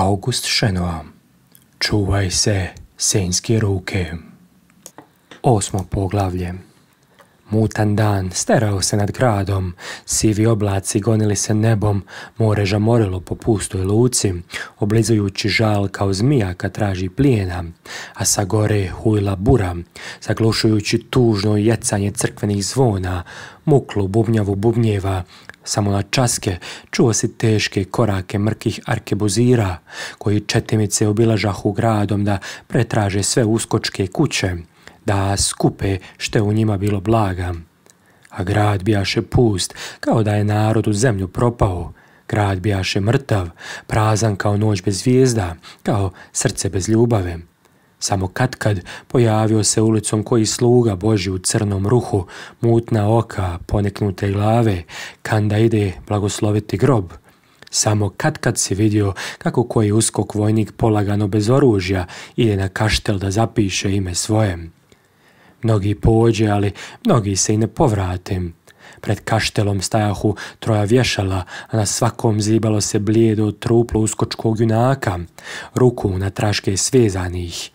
August Šenova Čuvaj se senjske ruke Osmo poglavlje Mutan dan sterao se nad gradom, sivi oblaci gonili se nebom, more žamorilo po pustoj luci, oblizujući žal kao zmija kad traži plijena, a sa gore hujla bura, zaglušujući tužno jecanje crkvenih zvona, muklu bubnjavu bubnjeva, samo na časke čuo si teške korake mrkih arkebuzira, koji četimice obilažahu gradom da pretraže sve uskočke kuće, da skupe što je u njima bilo blaga. A grad bijaše pust, kao da je narod u zemlju propao. Grad bijaše mrtav, prazan kao noć bez zvijezda, kao srce bez ljubave. Samo katkad pojavio se ulicom koji sluga Boži u crnom ruhu, mutna oka, poneknute glave, kanda ide blagosloviti grob. Samo kad si vidio kako koji uskok vojnik polagano bez oružja ide na kaštel da zapiše ime svojem. Mnogi pođe, ali mnogi se i ne povrate. Pred kaštelom stajahu troja vješala, a na svakom zibalo se blijedo truplo uskočkog junaka, ruku na traške svezanih.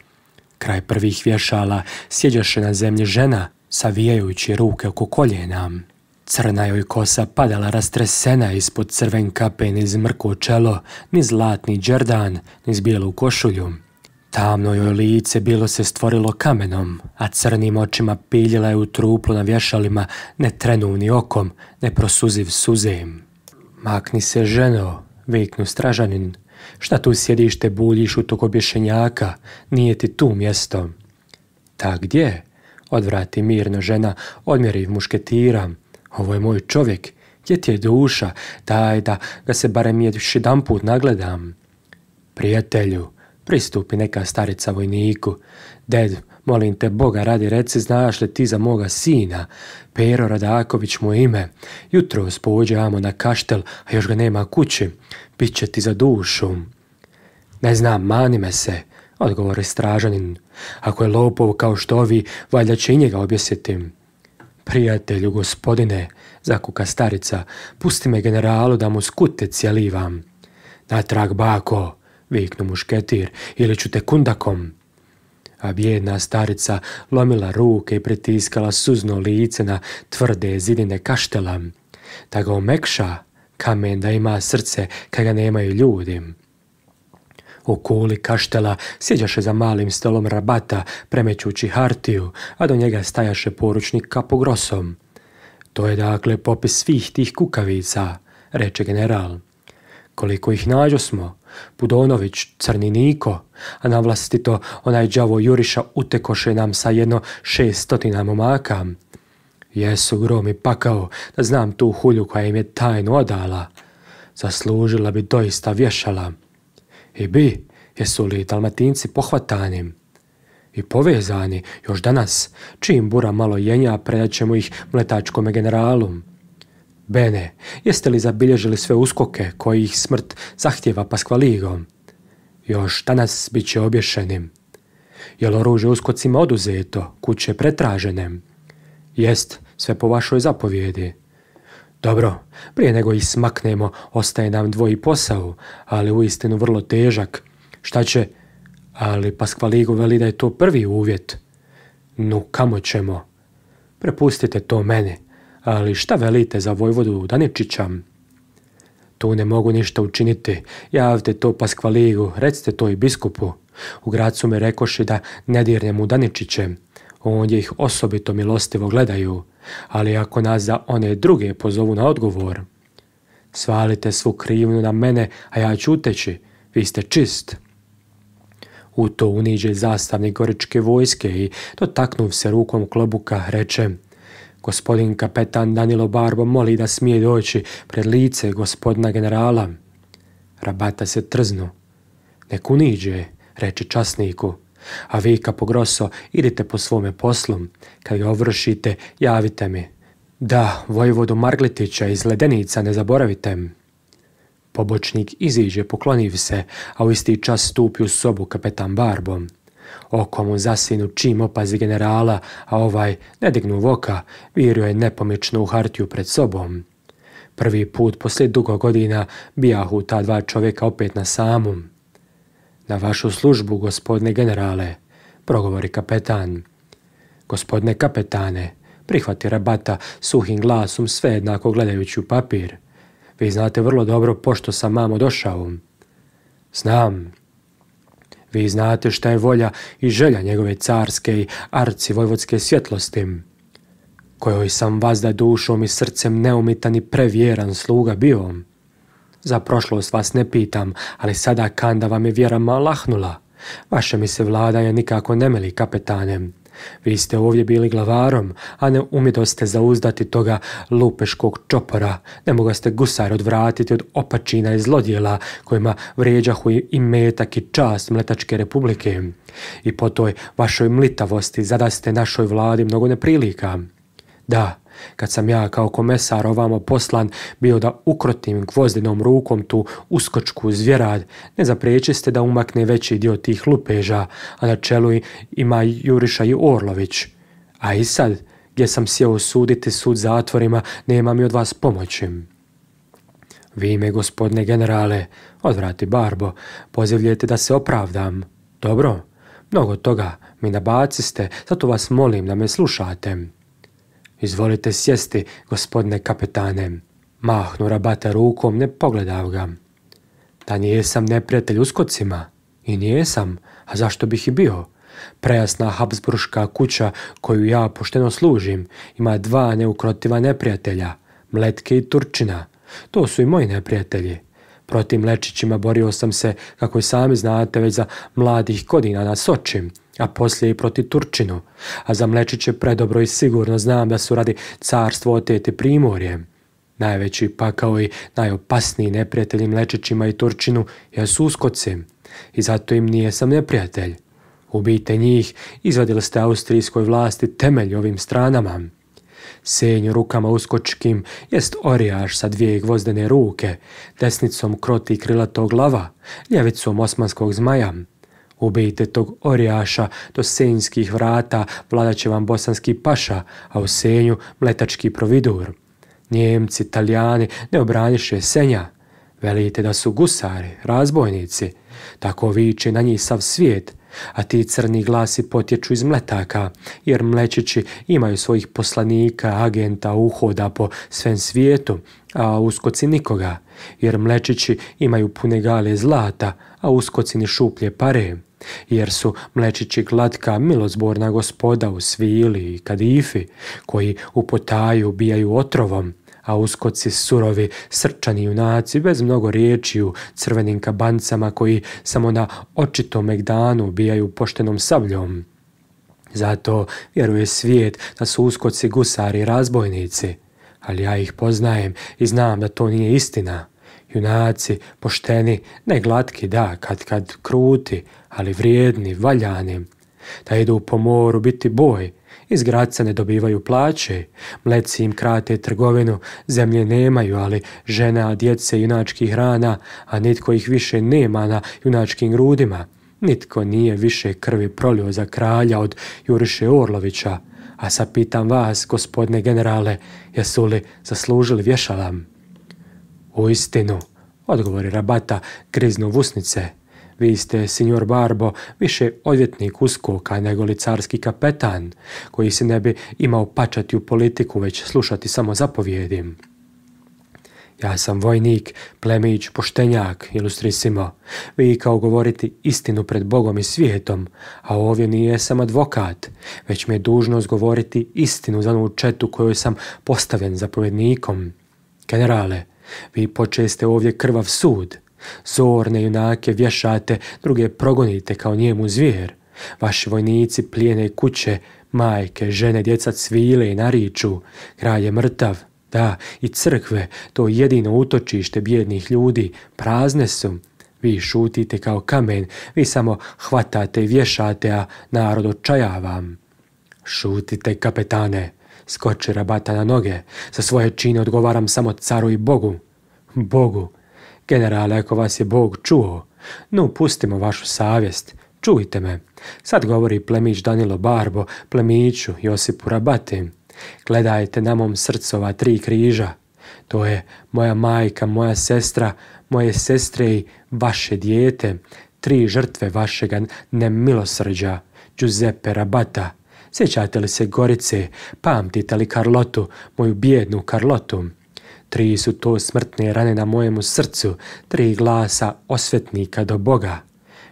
Kraj prvih vješala sjeđaše na zemlje žena, savijajući ruke oko koljena. Crna joj kosa padala rastresena ispod crven kape, iz mrko čelo, ni zlatni džerdan, niz bijelu košulju. Tamno joj lice bilo se stvorilo kamenom, a crnim očima piljila je u truplu na vješalima, ne trenu okom, ne prosuziv suzem. Makni se ženo, viknu stražanin, šta tu sjediš te buljiš u tog obješenjaka, nije ti tu mjesto. Ta gdje? Odvrati mirno žena, odmjeri mušketira. Ovo je moj čovjek, gdje ti je duša, daj da ga se barem dan put nagledam. Prijatelju, Pristupi neka starica vojniku. Ded, molim te Boga radi reci znaš li ti za moga sina? Pero Radaković mu ime. Jutro spođamo na kaštel, a još ga nema kući. Biće ti za dušu. Ne znam, mani me se, odgovori stražanin. Ako je lopov kao što ovi, valjda će i njega objesiti. Prijatelju, gospodine, zakuka starica, pusti me generalu da mu skute cijelivam. Natrag, bako, viknu mušketir, ili ću te kundakom. A bijedna starica lomila ruke i pritiskala suzno lice na tvrde zidine kaštela, da ga omekša kamen da ima srce kada ga nemaju ljudi. U kuli kaštela sjeđaše za malim stolom rabata, premećući hartiju, a do njega stajaše poručnik kapogrosom. To je dakle popis svih tih kukavica, reče general koliko ih nađo smo, Budonović, Crni Niko, a na vlastito onaj đavo Juriša utekoše nam sa jedno šeststotina momaka. Jesu grom i pakao da znam tu hulju koja im je tajno odala. Zaslužila bi doista vješala. I bi, jesu li dalmatinci pohvatani i povezani još danas, čim bura malo jenja predat ćemo ih mletačkome generalu. Bene, jeste li zabilježili sve uskoke koji ih smrt zahtjeva paskvaligom? Još danas bit će obješenim. Jel oružje uskocima oduzeto, kuće pretražene? Jest, sve po vašoj zapovjedi. Dobro, prije nego ih smaknemo, ostaje nam dvoji posao, ali uistinu vrlo težak. Šta će? Ali Paskvaligo veli da je to prvi uvjet. Nu, kamo ćemo? Prepustite to mene ali šta velite za Vojvodu Daničića? Tu ne mogu ništa učiniti, javite to Paskvaligu, recite to i biskupu. U grad me rekoši da ne dirnem u Daničiće, ondje ih osobito milostivo gledaju, ali ako nas za one druge pozovu na odgovor. Svalite svu krivnju na mene, a ja ću uteći, vi ste čist. U to uniđe zastavnik goričke vojske i dotaknuv se rukom klobuka reče – Gospodin kapetan Danilo Barbo moli da smije doći pred lice gospodina generala. Rabata se trznu. Nek uniđe, reče časniku. A vi, Kapogroso, idite po svome poslu. Kad ga ovršite, javite mi. Da, vojvodu Margletića iz Ledenica ne zaboravite. Pobočnik iziđe, pokloniv se, a u isti čas stupi u sobu kapetan Barbom. Oko mu zasinu čim opazi generala, a ovaj, ne dignu voka, virio je nepomično u hartiju pred sobom. Prvi put poslije dugo godina bijahu ta dva čovjeka opet na samom. Na vašu službu, gospodine generale, progovori kapetan. Gospodine kapetane, prihvati rabata suhim glasom sve jednako gledajući u papir. Vi znate vrlo dobro pošto sam mamo došao. Znam, vi znate šta je volja i želja njegove carske i arci vojvodske svjetlosti, kojoj sam da dušom i srcem neumitan i prevjeran sluga bio. Za prošlost vas ne pitam, ali sada kanda vam je vjera malahnula. Vaše mi se vladanje nikako nemeli, kapetanem. Vi ste ovdje bili glavarom, a ne ste zauzdati toga lupeškog čopora. Ne ste gusar odvratiti od opačina i zlodjela kojima vrijeđahu i metak i čast Mletačke republike. I po toj vašoj mlitavosti zadaste našoj vladi mnogo neprilika. Da, kad sam ja kao komesar ovamo poslan bio da ukrotim gvozdenom rukom tu uskočku zvjerad, ne ste da umakne veći dio tih lupeža, a na čelu ima Juriša i Orlović. A i sad, gdje sam sjeo suditi sud zatvorima, nema mi od vas pomoći. Vi me, gospodine generale, odvrati Barbo, pozivljete da se opravdam. Dobro, mnogo toga mi nabaciste, zato vas molim da me slušate. Izvolite sjesti, gospodine kapetane. Mahnu rabate rukom, ne pogledav ga. Da nijesam neprijatelj uskocima. I nijesam, a zašto bih i bio? Prejasna Habsburška kuća koju ja pošteno služim ima dva neukrotiva neprijatelja, Mletke i Turčina. To su i moji neprijatelji. Protim lečićima borio sam se, kako i sami znate, već za mladih godina na Sočim, a poslije i proti Turčinu, a za Mlečiće predobro i sigurno znam da su radi carstvo otete primorje. Najveći pa kao i najopasniji neprijatelji Mlečićima i Turčinu jesu Uskoci i zato im nije sam neprijatelj. Ubijte njih, izvadili ste austrijskoj vlasti temelj ovim stranama. Senj rukama uskočkim jest orijaš sa dvije gvozdene ruke, desnicom kroti krilato glava, ljevicom osmanskog zmaja, Ubijte tog orjaša do senjskih vrata, vladat će vam bosanski paša, a u senju mletački providur. Njemci, italijani ne obraniše senja. Velite da su gusari, razbojnici. Tako viče na njih sav svijet, a ti crni glasi potječu iz mletaka, jer mlečići imaju svojih poslanika, agenta, uhoda po svem svijetu, a uskoci nikoga, jer mlečići imaju pune gale zlata, a uskoci ni šuplje pare jer su mlečići glatka milozborna gospoda u svili i kadifi, koji u potaju bijaju otrovom, a uskoci surovi, srčani junaci bez mnogo riječi u crvenim kabancama koji samo na očitom megdanu bijaju poštenom sabljom. Zato vjeruje svijet da su uskoci gusari razbojnici, ali ja ih poznajem i znam da to nije istina – junaci, pošteni, ne glatki, da, kad kad kruti, ali vrijedni, valjani, da idu po moru biti boj, iz Graca ne dobivaju plaće, mleci im krate trgovinu, zemlje nemaju, ali žena, djece, junačkih hrana, a nitko ih više nema na junačkim grudima. Nitko nije više krvi prolio za kralja od Juriše Orlovića, a sad pitam vas, gospodine generale, jesu li zaslužili vješalam? U istinu, odgovori Rabata, krizno vusnice. Vi ste, signor Barbo, više odvjetnik uskoka nego licarski kapetan, koji se ne bi imao pačati u politiku, već slušati samo zapovjedim. Ja sam vojnik, plemić, poštenjak, ilustrisimo. Vi kao govoriti istinu pred Bogom i svijetom, a ovdje nije sam advokat, već mi je dužnost govoriti istinu za onu četu koju sam postavljen zapovjednikom. Generale, vi počeste ovdje krvav sud. Zorne junake vješate, druge progonite kao njemu zvijer. Vaši vojnici plijene kuće, majke, žene, djeca cvile i nariču. kraj je mrtav, da, i crkve, to jedino utočište bijednih ljudi, prazne su. Vi šutite kao kamen, vi samo hvatate i vješate, a narod očajavam. Šutite, kapetane. Skoči rabata na noge. Sa svoje čine odgovaram samo caru i Bogu. Bogu. Generale, ako vas je Bog čuo, no pustimo vašu savjest. Čujte me. Sad govori plemić Danilo Barbo, plemiću Josipu Rabati. Gledajte na mom srcu tri križa. To je moja majka, moja sestra, moje sestre i vaše dijete. Tri žrtve vašega nemilosrđa. Giuseppe Rabata. Sjećate li se Gorice? Pamtite li Karlotu, moju bijednu Karlotu? Tri su to smrtne rane na mojemu srcu, tri glasa osvetnika do Boga.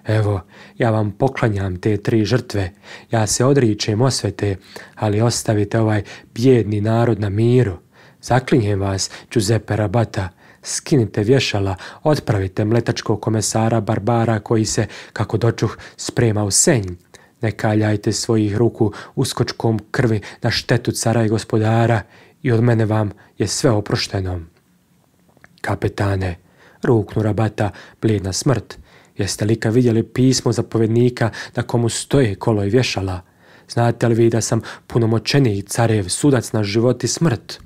Evo, ja vam poklanjam te tri žrtve, ja se odričem osvete, ali ostavite ovaj bijedni narod na miru. Zaklinjem vas, Giuseppe Rabata, skinite vješala, otpravite mletačkog komesara Barbara koji se, kako dočuh, sprema u senj. Ne kaljajte svojih ruku uskočkom krvi na štetu cara i gospodara i od mene vam je sve oprošteno. Kapetane, ruknu rabata, bledna smrt. Jeste li ka vidjeli pismo zapovjednika na komu stoje kolo i vješala? Znate li vi da sam punomoćeniji carev sudac na život i smrt?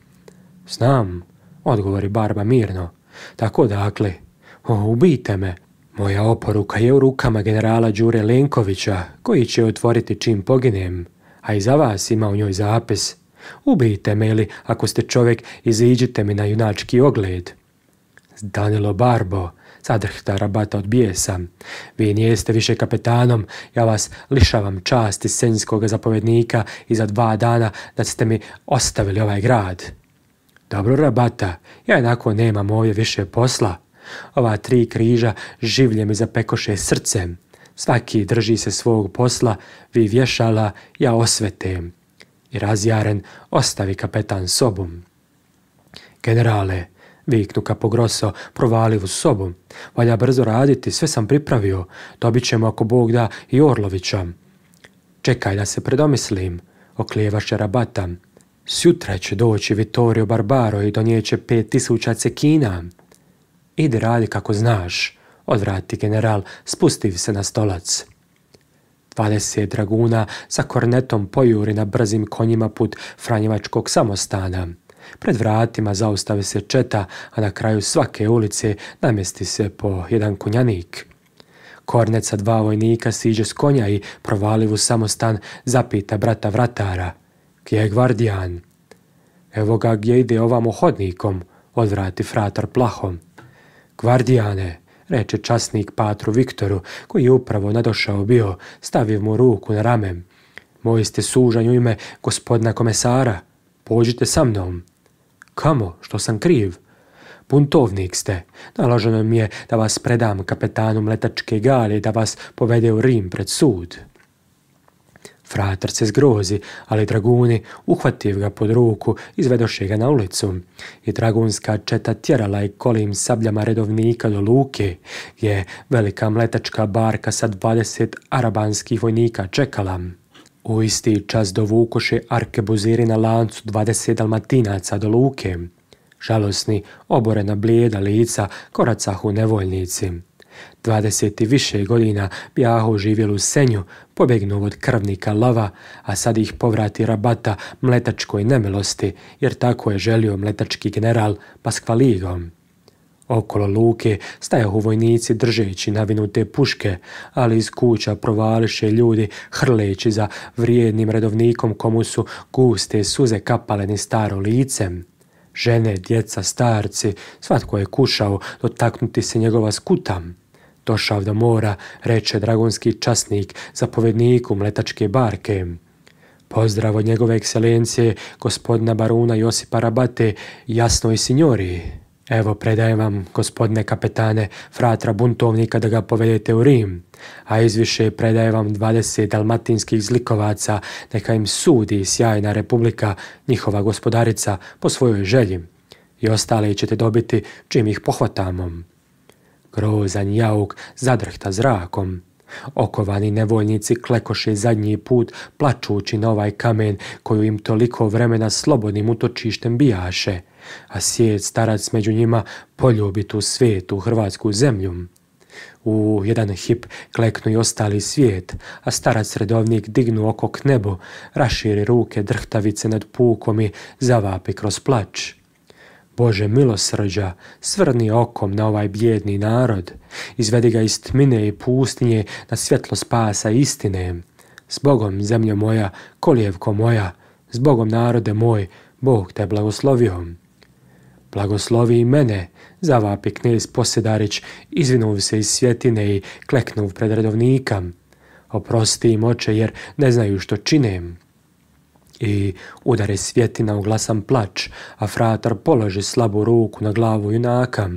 Znam, odgovori barba mirno. Tako dakle, ubijte me, moja oporuka je u rukama generala Đure Lenkovića, koji će otvoriti čim poginem, a i za vas ima u njoj zapis. Ubijte me ili, ako ste čovjek, iziđite mi na junački ogled. Danilo Barbo, sadrhta rabata od bijesa. Vi nijeste više kapetanom, ja vas lišavam časti senjskog zapovjednika i za dva dana da ste mi ostavili ovaj grad. Dobro rabata, ja jednako nemam ovdje više posla, ova tri križa življe mi zapekoše srcem. Svaki drži se svog posla, vi vješala, ja osvetem. I razjaren ostavi kapetan sobom. Generale, viknu Kapogroso, provali u sobu. Valja brzo raditi, sve sam pripravio. Dobit ćemo ako Bog da i Orlovića. Čekaj da se predomislim, oklijevaše rabata. Sjutra će doći Vittorio Barbaro i donijeće pet tisuća cekina. Idi radi kako znaš, odvrati general, spusti se na stolac. Dvadeset draguna sa kornetom pojuri na brzim konjima put Franjevačkog samostana. Pred vratima zaustave se četa, a na kraju svake ulice namesti se po jedan kunjanik. Kornet sa dva vojnika siđe s konja i provaliv u samostan zapita brata vratara. Gdje je gvardijan? Evo ga gdje ide ovamo hodnikom, odvrati fratar plahom. Gvardijane, reče časnik patru Viktoru, koji je upravo nadošao bio, stavio mu ruku na ramen. Moji ste sužan u ime gospodina komesara. Pođite sa mnom. Kamo, što sam kriv? Puntovnik ste. Naloženo mi je da vas predam kapetanu mletačke gale i da vas povede u Rim pred sud. Fratar se zgrozi, ali draguni uhvativ ga pod ruku, izvedoše ga na ulicu. I dragunska četa tjerala je kolim sabljama redovnika do luke, je velika mletačka barka sa 20 arabanskih vojnika čekala. U isti čas dovukoše arkebuziri na lancu 20 dalmatinaca do luke. Žalosni, oborena blijeda lica koracahu nevoljnici. 20 i više godina bijaho živjeli u Senju, pobegnu od krvnika lava, a sad ih povrati rabata mletačkoj nemilosti, jer tako je želio mletački general Paskvaligom. Okolo luke u vojnici držeći navinute puške, ali iz kuća provališe ljudi hrleći za vrijednim redovnikom komu su guste suze kapale ni staro licem. Žene, djeca, starci, svatko je kušao dotaknuti se njegova skutam došao do mora, reče dragonski časnik, zapovjedniku mletačke barke. Pozdrav od njegove ekscelencije, gospodina baruna Josipa Rabate, jasno i sinjori. Evo predajem vam, gospodine kapetane, fratra buntovnika da ga povedete u Rim, a izviše predajem vam 20 dalmatinskih zlikovaca, neka im sudi sjajna republika, njihova gospodarica, po svojoj želji. I ostale ćete dobiti čim ih pohvatamo. Grozan jauk zadrhta zrakom. Okovani nevoljnici klekoše zadnji put plačući na ovaj kamen koju im toliko vremena slobodnim utočištem bijaše, a sjed starac među njima poljubi tu svijetu hrvatsku zemlju. U jedan hip kleknu i ostali svijet, a starac redovnik dignu oko k nebu, raširi ruke drhtavice nad pukom i zavapi kroz plač Bože milosrđa, svrni okom na ovaj bjedni narod, izvedi ga iz tmine i pustinje na svjetlo spasa istine. Zbogom, zemljo moja, kolijevko moja, zbogom narode moj, Bog te blagoslovio. Blagoslovi i mene, zavapi knez Posedarić, izvinuv se iz svjetine i kleknuv pred redovnika. Oprosti im oče jer ne znaju što činem i udare svjetina u glasan plač, a fratar položi slabu ruku na glavu junaka.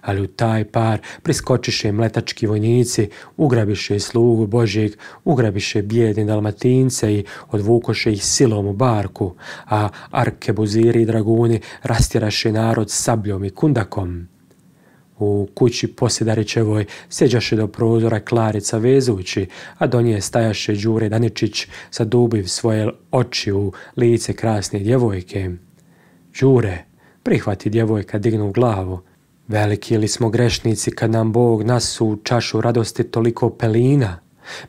Ali u taj par priskočiše mletački vojnici, ugrabiše slugu Božijeg, ugrabiše bijedne dalmatince i odvukoše ih silom u barku, a arkebuziri i draguni rastjeraše narod sabljom i kundakom. U kući posjedarićevoj sjeđaše do prozora Klarica vezući, a do nje stajaše Đure Daničić dubiv svoje oči u lice krasne djevojke. Đure, prihvati djevojka dignu glavu. Veliki li smo grešnici kad nam Bog nasu u čašu radosti toliko pelina?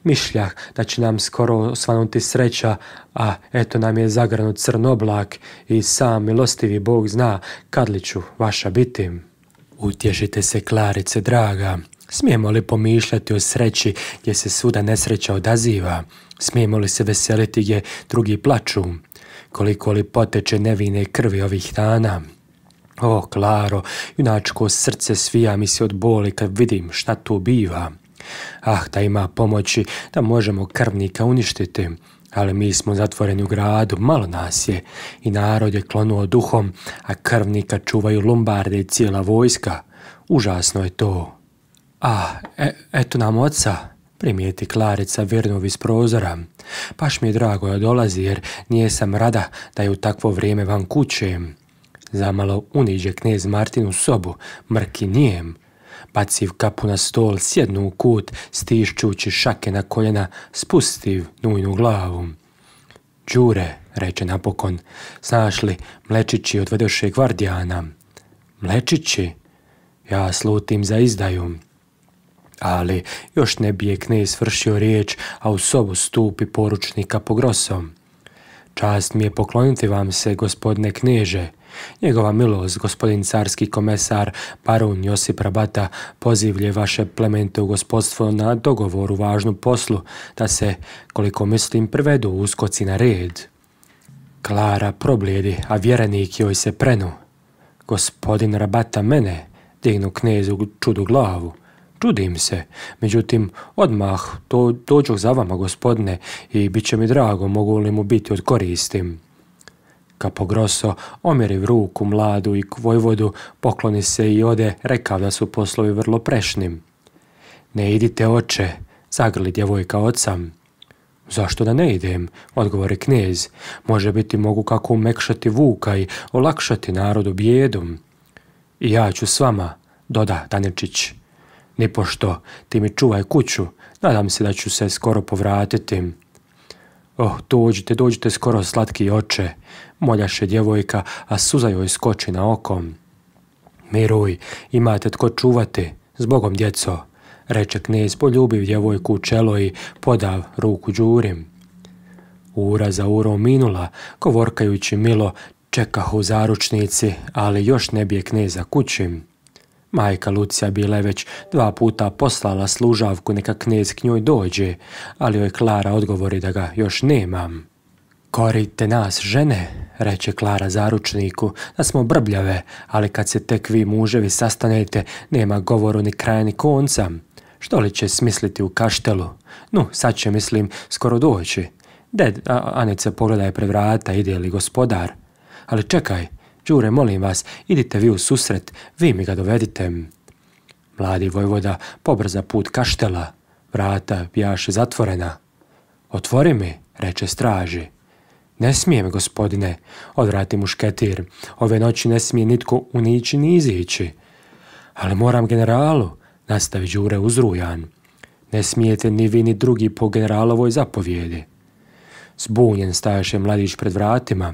Mišljah da će nam skoro osvanuti sreća, a eto nam je zagrnut crnoblak i sam milostivi Bog zna kad li ću vaša biti. Utješite se, Klarice, draga. Smijemo li pomišljati o sreći gdje se svuda nesreća odaziva? Smijemo li se veseliti gdje drugi plaču? Koliko li poteče nevine krvi ovih dana? O, Klaro, junačko srce svija mi se od boli kad vidim šta tu biva. Ah, da ima pomoći, da možemo krvnika uništiti ali mi smo zatvoreni u gradu, malo nas je i narod je klonuo duhom, a krvnika čuvaju lumbarde i cijela vojska. Užasno je to. A, e, eto nam oca, primijeti Klarica Virnov iz prozora. Paš mi je drago da dolazi jer nije sam rada da je u takvo vrijeme van kuće. Zamalo uniđe knez Martin u sobu, mrki nijem, Baciv kapu na stol, sjednu u kut, stišćući šake na koljena, spustiv nujnu glavu. Đure, reče napokon, znaš li, Mlečići odvedoše gvardijana. Mlečići? Ja slutim za izdaju. Ali još ne bi je knez vršio riječ, a u sobu stupi poručnika Pogrosom. Čast mi je pokloniti vam se, gospodine knježe. Njegova milost, gospodin carski komesar, parun Josip Rabata, pozivlje vaše plemente u gospodstvo na dogovoru važnu poslu, da se, koliko mislim, prevedu uskoci na red. Klara problijedi, a vjerenik joj se prenu. Gospodin Rabata mene, dignu knjezu čudu glavu. Čudim se, međutim, odmah to dođu za vama, gospodine, i bit će mi drago, mogu li mu biti od koristim. Kapogroso omjeri ruku mladu i vojvodu, pokloni se i ode, rekao da su poslovi vrlo prešnim. Ne idite oče, zagrli djevojka ocam. Zašto da ne idem, odgovori knez, može biti mogu kako umekšati vuka i olakšati narodu bijedom. I ja ću s vama, doda danečić Nipošto, ti mi čuvaj kuću, nadam se da ću se skoro povratiti. Oh, dođite, dođite skoro slatki oče, moljaše djevojka, a suza joj skoči na okom. Miruj, imate tko čuvati, zbogom djeco, reče knez, poljubiv djevojku u čelo i podav ruku džurim. Ura za uro minula, govorkajući milo, čekahu u zaručnici, ali još ne bije knjeza kneza kućim. Majka Lucija bila je već dva puta poslala služavku neka knjez k njoj dođe, ali joj Klara odgovori da ga još nemam. Korite nas žene, reče Klara zaručniku, da smo brbljave, ali kad se tek vi muževi sastanete, nema govoru ni kraja ni konca. Što li će smisliti u kaštelu? Nu, sad će, mislim, skoro doći. Ded, anice pogleda je pre vrata, ide li gospodar. Ali čekaj, Đure, molim vas, idite vi u susret, vi mi ga dovedite. Mladi vojvoda pobrza put kaštela, vrata bjaše zatvorena. Otvori mi, reče straži. Ne smijem, gospodine, odvrati mušketir. Ove noći ne smije nitko unići ni izići. Ali moram generalu, nastavi Đure uzrujan. Ne smijete ni vi ni drugi po generalovoj zapovjedi. Zbunjen stajaše mladić pred vratima.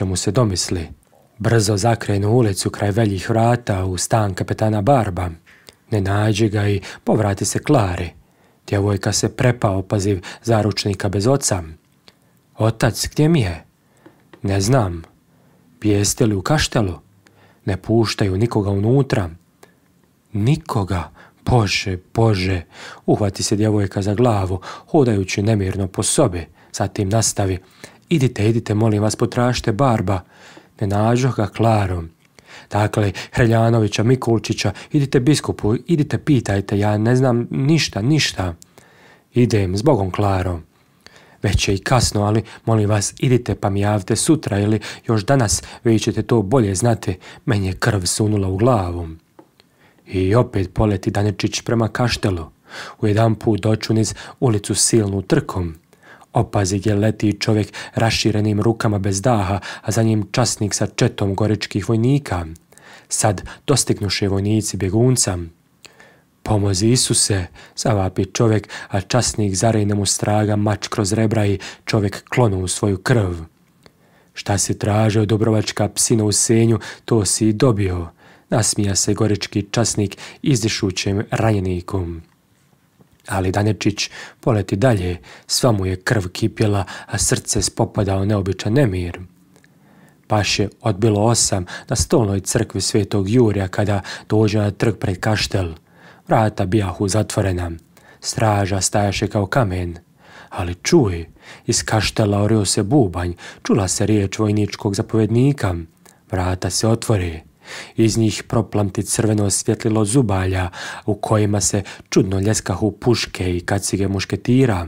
mu se domisli. Brzo zakrenu ulicu kraj veljih vrata u stan kapetana Barba. Ne nađe ga i povrati se Klari. Djevojka se prepa opaziv zaručnika bez oca. Otac, gdje mi je? Ne znam. Pijeste li u kaštelu? Ne puštaju nikoga unutra. Nikoga? Bože, Bože! Uhvati se djevojka za glavu, hodajući nemirno po sobi. Zatim nastavi. Idite, idite, molim vas, potražite barba ne ga klarom. Dakle, hreljanovića Mikulčića, idite biskupu, idite pitajte, ja ne znam ništa, ništa. Idem, s Bogom klarom. Već je i kasno, ali molim vas, idite pa mi javite sutra ili još danas, vi ćete to bolje znati, meni je krv sunula u glavu. I opet poleti Danečić prema kaštelu. U jedan put doču niz ulicu silnu trkom. Opazi gdje leti čovjek raširenim rukama bez daha, a za njim časnik sa četom goričkih vojnika. Sad dostignuše vojnici bjegunca. Pomozi Isuse, zavapi čovjek, a časnik zarejne mu straga mač kroz rebra i čovjek klonu u svoju krv. Šta si tražio Dobrovačka psina u senju, to si i dobio, nasmija se gorički časnik izdišućem ranjenikom. Ali Danečić poleti dalje, sva mu je krv kipjela, a srce spopadao neobičan nemir. Paš je odbilo osam na stolnoj crkvi svetog Jurja kada dođe na trg pred kaštel. Vrata bijahu zatvorena. Straža stajaše kao kamen. Ali čuj, iz kaštela orio se bubanj, čula se riječ vojničkog zapovjednika. Vrata se otvore. Iz njih proplamti crveno svjetlilo zubalja u kojima se čudno ljeskahu puške i kacige mušketira.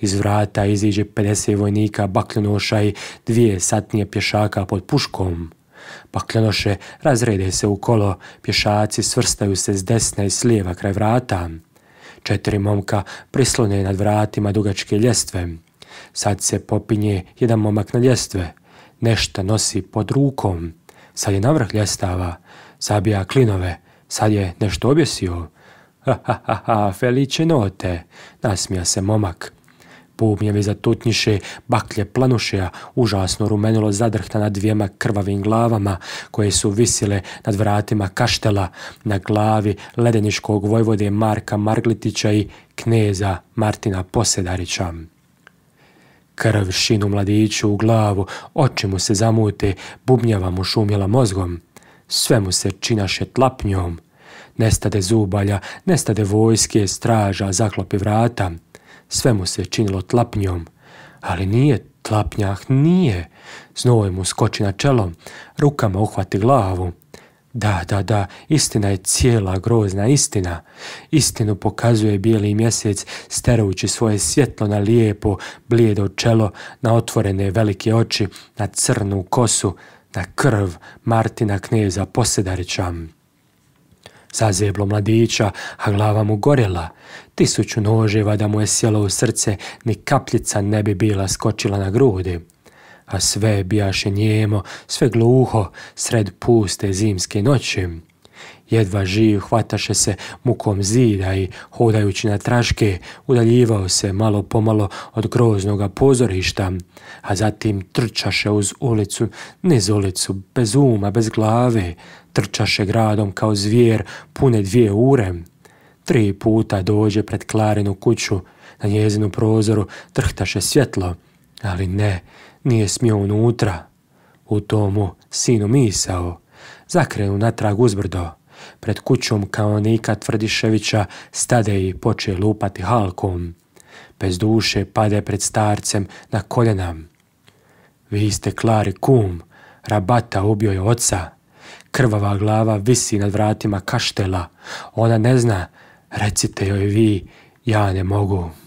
Iz vrata iziđe 50 vojnika bakljonoša i dvije satnije pješaka pod puškom. Bakljonoše razrede se u kolo, pješaci svrstaju se s desna i s lijeva kraj vrata. Četiri momka prislone nad vratima dugačke ljestve. Sad se popinje jedan momak na ljestve. Nešto nosi pod rukom sad je vrh ljestava, sabija klinove, sad je nešto objesio. Ha ha ha note, nasmija se momak. Pumjevi zatutnjiše, baklje planušeja, užasno rumenilo zadrhta na dvijema krvavim glavama koje su visile nad vratima kaštela na glavi ledeniškog vojvode Marka Marglitića i kneza Martina Posedarića. Krv šinu mladiću u glavu, oči mu se zamute, bubnjava mu šumjela mozgom. Sve mu se činaše tlapnjom. Nestade zubalja, nestade vojske, straža, zaklopi vrata. Sve mu se činilo tlapnjom. Ali nije tlapnjah, nije. Znoj mu skoči na čelo, rukama uhvati glavu. Da, da, da, istina je cijela grozna istina. Istinu pokazuje bijeli mjesec, sterujući svoje svjetlo na lijepo, blijedo čelo, na otvorene velike oči, na crnu kosu, na krv Martina Kneza Posedarića. Zazeblo mladića, a glava mu gorjela. Tisuću noževa da mu je sjelo u srce, ni kapljica ne bi bila skočila na grudi a sve bijaše njemo, sve gluho, sred puste zimske noći. Jedva živ hvataše se mukom zida i hodajući na traške udaljivao se malo pomalo od groznoga pozorišta, a zatim trčaše uz ulicu, niz ulicu, bez uma, bez glave, trčaše gradom kao zvijer pune dvije ure. Tri puta dođe pred Klarinu kuću, na njezinu prozoru trhtaše svjetlo, ali ne, nije smio unutra. U tomu sinu misao. Zakrenu natrag uzbrdo. Pred kućom kao nika Tvrdiševića stade i poče lupati halkom. Bez duše pade pred starcem na koljena. Vi ste Klari kum, rabata ubio je oca. Krvava glava visi nad vratima kaštela. Ona ne zna, recite joj vi, ja ne mogu.